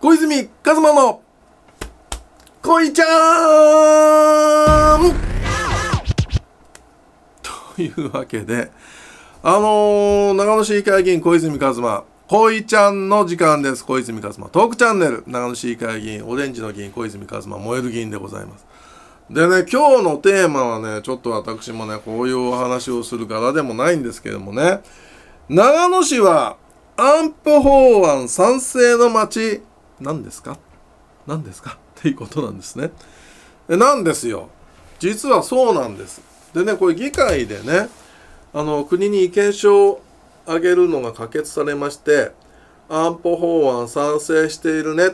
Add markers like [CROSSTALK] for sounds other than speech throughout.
小泉一馬の恋ちゃーんというわけで、あのー、長野市議会議員小泉一馬、恋ちゃんの時間です。小泉一馬トークチャンネル。長野市議会議員、オレンジの議員、小泉一馬、燃える議員でございます。でね、今日のテーマはね、ちょっと私もね、こういうお話をするからでもないんですけどもね、長野市は安保法案賛成の町何ですか何ですかっていうことなんですね。なんですよ。実はそうなんです。でね、これ議会でね、あの国に意見書を上げるのが可決されまして、安保法案賛成しているね、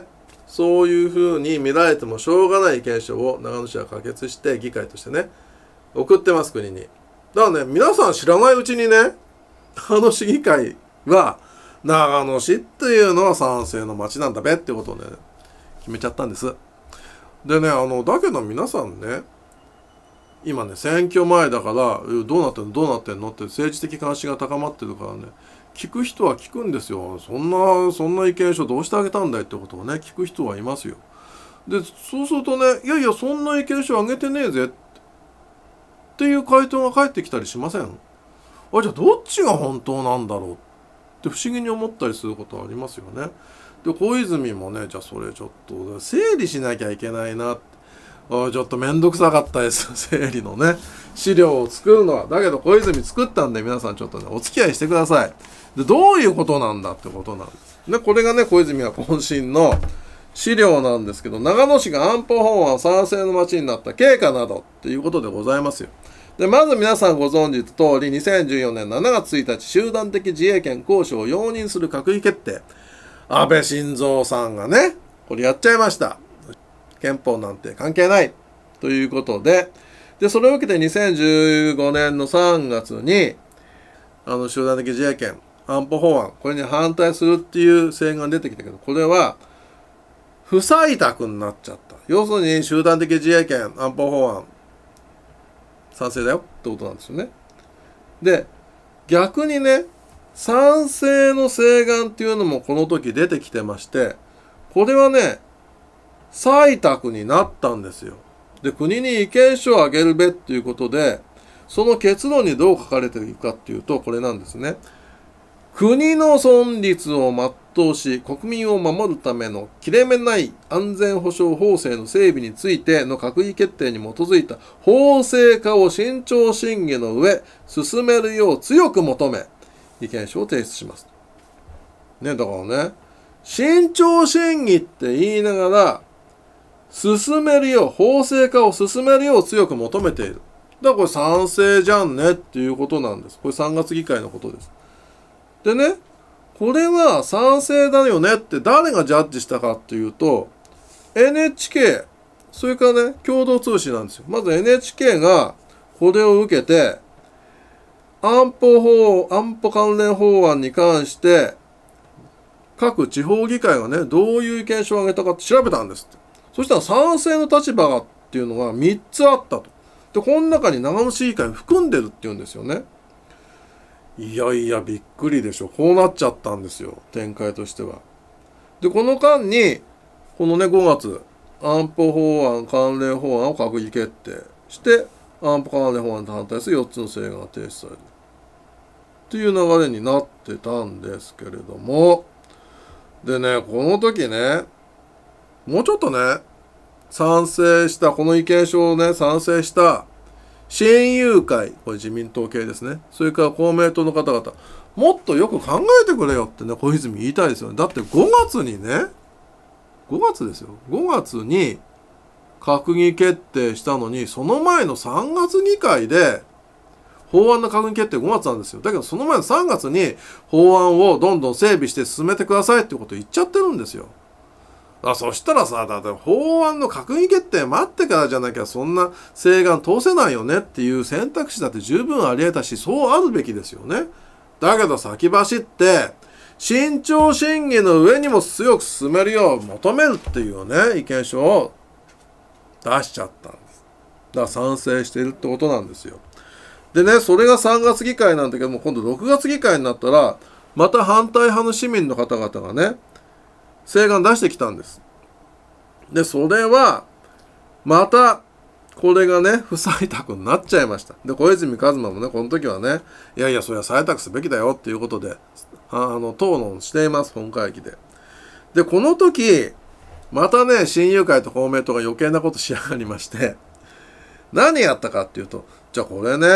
そういうふうに見られてもしょうがない意見書を長野市は可決して、議会としてね、送ってます、国に。だからね、皆さん知らないうちにね、長野市議会は、長野市っていうのは賛成の町なんだべってことをね、決めちゃったんです。でね、あの、だけど皆さんね、今ね、選挙前だから、どうなってんのどうなってんのって政治的関心が高まってるからね、聞く人は聞くんですよ。そんな、そんな意見書どうしてあげたんだいってことをね、聞く人はいますよ。で、そうするとね、いやいや、そんな意見書あげてねえぜっていう回答が返ってきたりしませんあ、じゃあどっちが本当なんだろうっって不思議に思ったりすることありますよね。で小泉もねじゃあそれちょっと整理しなきゃいけないなってあちょっと面倒くさかったです [LAUGHS] 整理のね資料を作るのはだけど小泉作ったんで皆さんちょっとねお付き合いしてくださいでどういうことなんだってことなんですでこれがね小泉が渾身の資料なんですけど長野市が安保法案賛成の町になった経過などっていうことでございますよでまず皆さんご存知の通り2014年7月1日集団的自衛権行使を容認する閣議決定安倍晋三さんがねこれやっちゃいました憲法なんて関係ないということででそれを受けて2015年の3月にあの集団的自衛権安保法案これに反対するっていう声援が出てきたけどこれは不採択になっちゃった要するに集団的自衛権安保法案賛成だよってことなんですよね。で逆にね賛成の請願っていうのもこの時出てきてましてこれはね採択になったんですよ。で国に意見書をあげるべっていうことでその結論にどう書かれているかっていうとこれなんですね。国の存立を全うし、国民を守るための切れ目ない安全保障法制の整備についての閣議決定に基づいた法制化を慎重審議の上、進めるよう強く求め、意見書を提出します。ね、だからね、慎重審議って言いながら、進めるよう、法制化を進めるよう強く求めている。だからこれ賛成じゃんねっていうことなんです。これ3月議会のことです。でね、これは賛成だよねって誰がジャッジしたかっていうと、NHK、それからね、共同通信なんですよ。まず NHK がこれを受けて、安保法、安保関連法案に関して、各地方議会がね、どういう意見書を上げたかって調べたんですって。そしたら賛成の立場がっていうのが3つあったと。で、この中に長野市議会含んでるっていうんですよね。いやいや、びっくりでしょ。こうなっちゃったんですよ。展開としては。で、この間に、このね、5月、安保法案、関連法案を閣議決定して、安保関連法案に反対する4つの制限が提出される。っていう流れになってたんですけれども、でね、この時ね、もうちょっとね、賛成した、この意見書をね、賛成した支援友会、これ自民党系ですね。それから公明党の方々、もっとよく考えてくれよってね、小泉言いたいですよね。だって5月にね、5月ですよ。5月に閣議決定したのに、その前の3月議会で、法案の閣議決定5月なんですよ。だけどその前の3月に法案をどんどん整備して進めてくださいってこと言っちゃってるんですよ。あそしたらさ、だって法案の閣議決定待ってからじゃなきゃそんな請願通せないよねっていう選択肢だって十分あり得たし、そうあるべきですよね。だけど先走って、慎重審議の上にも強く進めるよう求めるっていうね、意見書を出しちゃったんです。だから賛成しているってことなんですよ。でね、それが3月議会なんだけども、今度6月議会になったら、また反対派の市民の方々がね、請願出してきたんです。で、それは、また、これがね、不採択になっちゃいました。で、小泉一馬もね、この時はね、いやいや、それは採択すべきだよっていうことで、あの、討論しています、本会議で。で、この時、またね、親友会と公明党が余計なことしやがりまして、何やったかっていうと、じゃあこれね、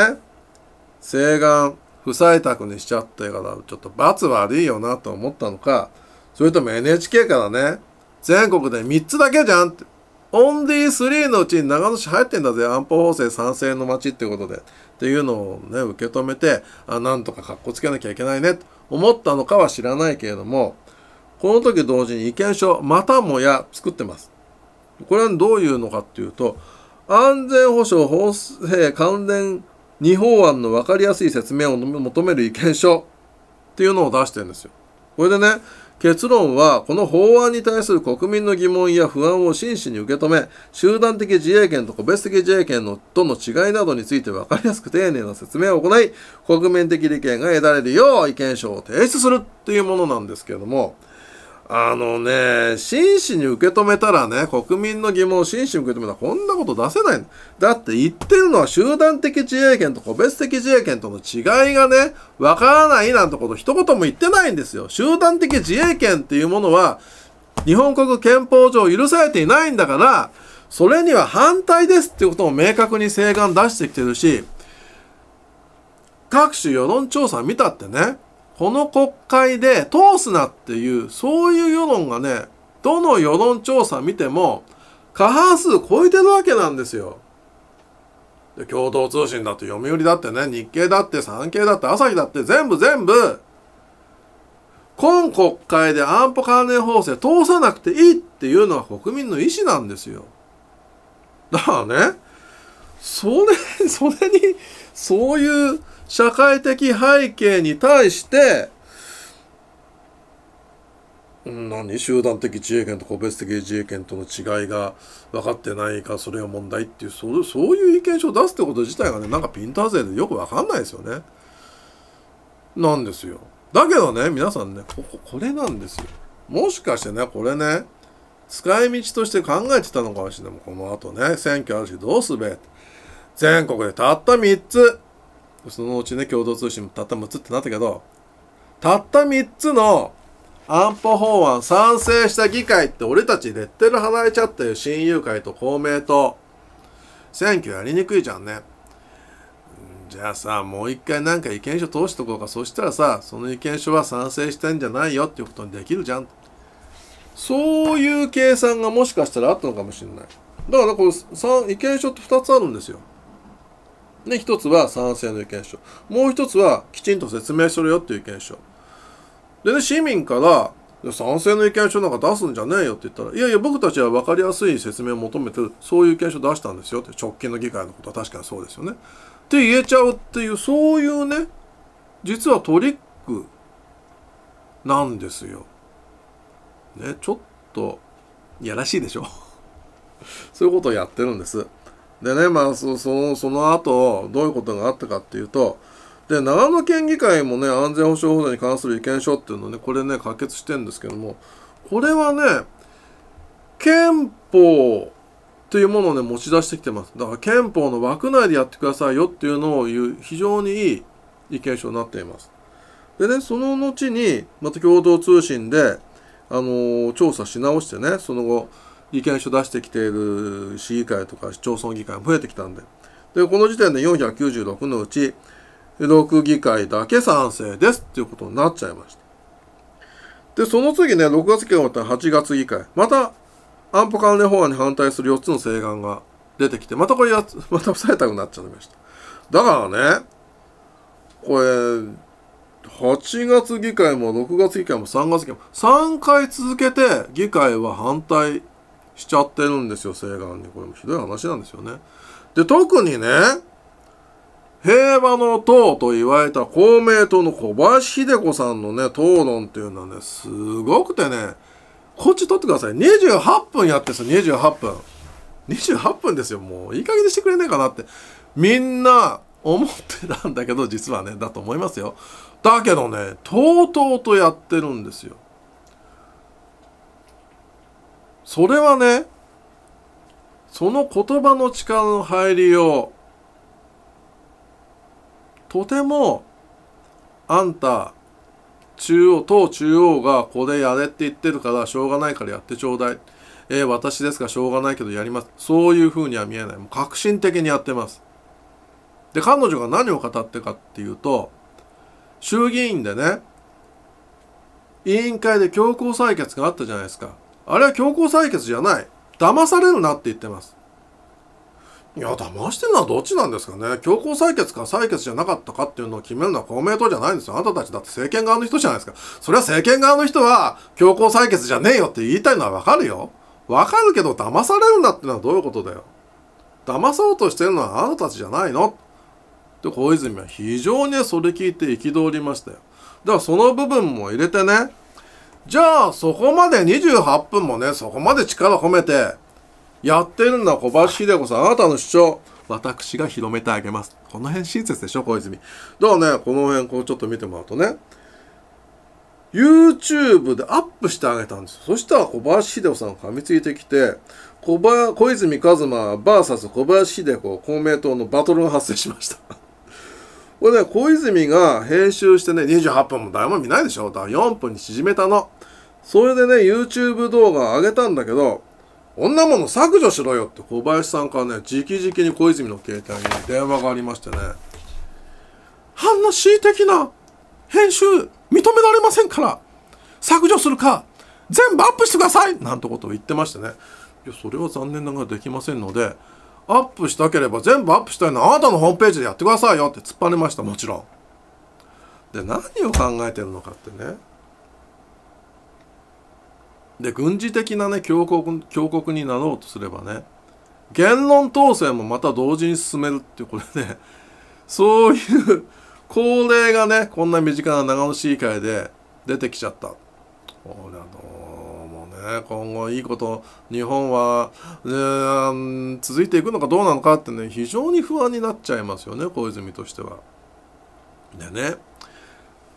請願不採択にしちゃってから、ちょっと罰悪いよなと思ったのか、それとも NHK からね、全国で3つだけじゃんって。オンディー3のうちに長野市入ってんだぜ。安保法制賛成の街ってことで。っていうのをね、受け止めて、あ、なんとか格好つけなきゃいけないね。と思ったのかは知らないけれども、この時同時に意見書、またもや作ってます。これはどういうのかっていうと、安全保障法制関連2法案の分かりやすい説明を求める意見書っていうのを出してるんですよ。これでね、結論は、この法案に対する国民の疑問や不安を真摯に受け止め、集団的自衛権と個別的自衛権のとの違いなどについて分かりやすく丁寧な説明を行い、国民的利権が得られるよう意見書を提出するというものなんですけれども、あのね、真摯に受け止めたらね、国民の疑問を真摯に受け止めたら、こんなこと出せない。だって言ってるのは集団的自衛権と個別的自衛権との違いがね、わからないなんてこと一言も言ってないんですよ。集団的自衛権っていうものは、日本国憲法上許されていないんだから、それには反対ですっていうことも明確に請願出してきてるし、各種世論調査見たってね、この国会で通すなっていう、そういう世論がね、どの世論調査見ても、過半数超えてるわけなんですよ。で共同通信だって読売だってね、日経だって産経だって朝日だって全部全部、今国会で安保関連法制通さなくていいっていうのは国民の意思なんですよ。だからね、それ、それに、そういう、社会的背景に対して、何集団的自衛権と個別的自衛権との違いが分かってないかそれが問題っていうそうそういう意見書を出すってこと自体がねなんかピンター勢でよく分かんないですよね。なんですよ。だけどね皆さんねこここれなんですよ。もしかしてねこれね使い道として考えてたのかもしれないこの後ね選挙あるしどうすべ全国でたった3つそのうちね、共同通信もたった6つってなったけど、たった3つの安保法案賛成した議会って俺たちレッテル離れちゃったよ。親友会と公明党。選挙やりにくいじゃんね。じゃあさ、もう一回なんか意見書通しとこうか。そしたらさ、その意見書は賛成してんじゃないよっていうことにできるじゃん。そういう計算がもしかしたらあったのかもしれない。だからこれ、意見書って2つあるんですよ。で、一つは賛成の意見書。もう一つはきちんと説明するよっていう意見書。でね、市民から、賛成の意見書なんか出すんじゃねえよって言ったら、いやいや、僕たちは分かりやすい説明を求めてる、そういう意見書出したんですよって、直近の議会のことは確かにそうですよね。って言えちゃうっていう、そういうね、実はトリックなんですよ。ね、ちょっと、いやらしいでしょ。[LAUGHS] そういうことをやってるんです。でね、まあ、その、その後、どういうことがあったかっていうと、で、長野県議会もね、安全保障法制に関する意見書っていうのをね、これね、可決してるんですけども、これはね、憲法というものをね、持ち出してきてます。だから憲法の枠内でやってくださいよっていうのを言う、非常にいい意見書になっています。でね、その後に、また共同通信で、あのー、調査し直してね、その後、意見書出してきている市議会とか市町村議会も増えてきたんで。で、この時点で496のうち、6議会だけ賛成ですっていうことになっちゃいました。で、その次ね、6月期が終わったら8月議会。また、安保関連法案に反対する4つの請願が出てきて、またこれや、[LAUGHS] また不採たくなっちゃいました。だからね、これ、8月議会も6月議会も3月議会も3回続けて議会は反対しちゃってるんですよ、西岸に。これもひどい話なんですよね。で、特にね、平和の党と言われた公明党の小林秀子さんのね、討論っていうのはね、すごくてね、こっち取ってください。28分やってさ、28分。28分ですよ、もう。いい加減にしてくれないかなって。みんな、思ってたんだけど、実はね、だと思いますよ。だけどね、とうとうとやってるんですよ。それはね、その言葉の力の入りよう、とても、あんた、中央、党中央がこれやれって言ってるから、しょうがないからやってちょうだい。えー、私ですがしょうがないけどやります。そういう風には見えない。もう革新的にやってます。で、彼女が何を語ってかっていうと、衆議院でね、委員会で強行採決があったじゃないですか。あれは強行採決じゃない。騙されるなって言ってます。いや、騙してるのはどっちなんですかね。強行採決か採決じゃなかったかっていうのを決めるのは公明党じゃないんですよ。あなたたちだって政権側の人じゃないですか。それは政権側の人は強行採決じゃねえよって言いたいのはわかるよ。わかるけど騙されるなってのはどういうことだよ。騙そうとしてるのはあなたたちじゃないので、小泉は非常にそれ聞いて憤りましたよ。だからその部分も入れてね、じゃあ、そこまで28分もね、そこまで力込めて、やってるんだ、小林秀子さん。あなたの主張、私が広めてあげます。この辺親切でしょ、小泉。どうね、この辺、こうちょっと見てもらうとね、YouTube でアップしてあげたんですよ。そしたら小林秀子さん噛みついてきて、小小泉一馬 VS 小林秀子公明党のバトルが発生しました。これね、小泉が編集してね、28分も誰も見ないでしょだから4分に縮めたの。それでね、YouTube 動画上げたんだけど、こんなもの削除しろよって小林さんからね、直々に小泉の携帯に電話がありましてね、あんな恣意的な編集認められませんから削除するか全部アップしてくださいなんてことを言ってましてねいやそれは残念ながらできませんのでアップしたければ全部アップしたいのあなたのホームページでやってくださいよって突っぱねましたもちろん。で何を考えてるのかってねで軍事的なね強国強国になろうとすればね言論統制もまた同時に進めるっていうこれねそういう高齢がねこんな身近な長野市議会で出てきちゃった。これあのね、今後いいこと日本は、ね、続いていくのかどうなのかってね非常に不安になっちゃいますよね小泉としては。でね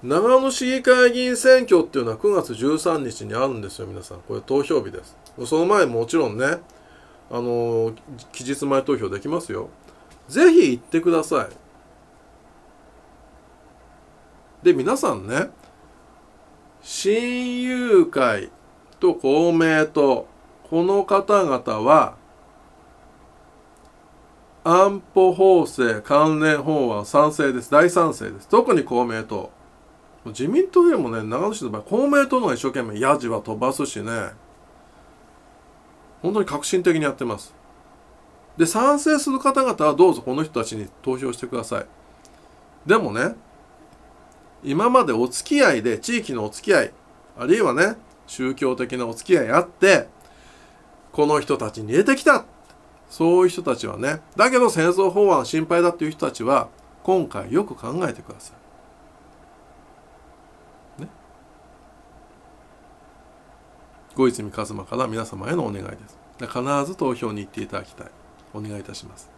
長野市議会議員選挙っていうのは9月13日にあるんですよ皆さんこれ投票日ですその前もちろんねあの期日前投票できますよぜひ行ってくださいで皆さんね親友会と公明党この方々は安保法制関連法案賛成です大賛成です特に公明党自民党よりもね長野市の場合公明党のが一生懸命やじは飛ばすしね本当に革新的にやってますで賛成する方々はどうぞこの人たちに投票してくださいでもね今までお付き合いで地域のお付き合いあるいはね宗教的なお付き合いあってこの人たちに入れてきたそういう人たちはねだけど戦争法案心配だっていう人たちは今回よく考えてください。ね。小泉一馬から皆様へのお願いです。必ず投票に行っていただきたい。お願いいたします。